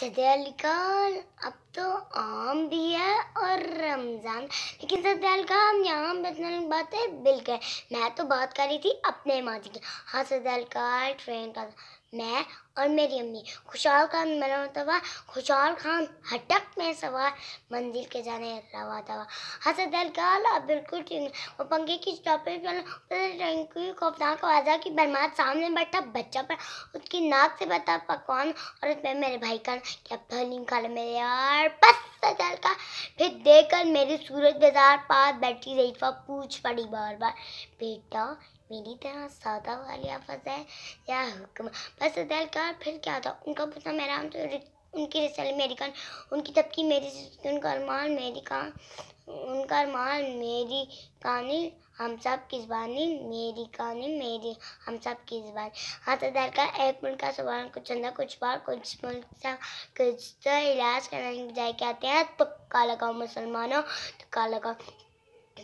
सदैल अब तो आम भी है और रमज़ान लेकिन सत्याल का हम यहाँ की बात है बिल के मैं तो बात कर रही थी अपने माजी की हाँ सत्याल का ट्रेन का मैं और मेरी अम्मी खुशहाल खान मेरा मतबा खुशहाल खान हटक में सवार मंदिर के जाने रवा दवा हसद अलकाल अब बिल्कुल ठीक वो पंखे की स्टॉपेज पर खौफनाक आवाजा की बर्माद सामने बैठा बच्चा पर उसकी नाक से बता पकवान और उसमें मेरे भाई का क्या फलिंग खा लो मेरे यार बस फसल का फिर देखकर मेरी सूरज बाजार पास बैठी रही पूछ पड़ी बार बार बेटा मेरी तरह सादा वाली फसल या हुक्म बस का फिर क्या था उनका पूछना मेरा रिक्त उनकी रसल मेरी कान उनकी तबकी मेरी उनका अरमान मेरी कान उनका अरमान मेरी कहानी हम सब की जबानी मेरी कहानी मेरी हम सब की जबान हाथ दर का एक मुल्क का सवाल कुछ चंदा कुछ बार कुछ सा कुछ तो इलाज कराने जाए के आते हैं का लगाओ मुसलमानों तो का लगाओ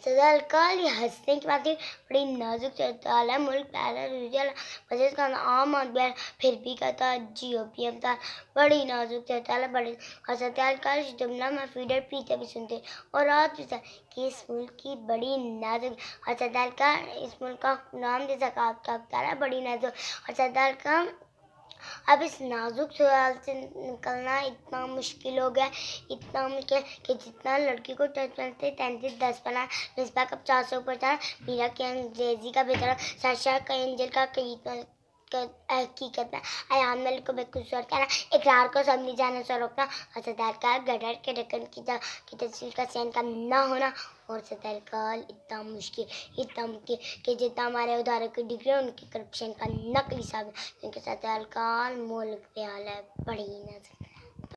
सदल हंसने की बातें बड़ी नाजुक चौताला मुल्क पहला रुझाला आम अखबार फिर भी कहता जियो पी एम ताल बड़ी नाजुक चौताला बड़े हसताल कल जुमला में फीडर पीते भी सुनते और रात भी कि इस मुल्क की बड़ी नाजुक हसताल का इस मुल्क का नाम जैसा का बड़ी नाजुक हसताल का अब इस नाजुक सवाल से निकलना इतना मुश्किल हो गया इतना मुश्किल कि जितना लड़की को टच से तैंतीस दस बना मिसबा कप चार सौ ऊपर था मीरा के अंग्रेजी का बेचारा साशा का एंजल का कहीं हकीकत में अयामल को और कहना इकरार को सबनी जाने से रोकना और सदार का गडर के ढक्कन की जा की तस्वीर का चैन का ना होना और सदार का इतना मुश्किल इतना मुश्किल कि जितना हमारे उदारों की डिग्री उनकी करप्शन का नकली साबित क्योंकि सदार का मुल्क पे हाल है बड़ी ही ना सकता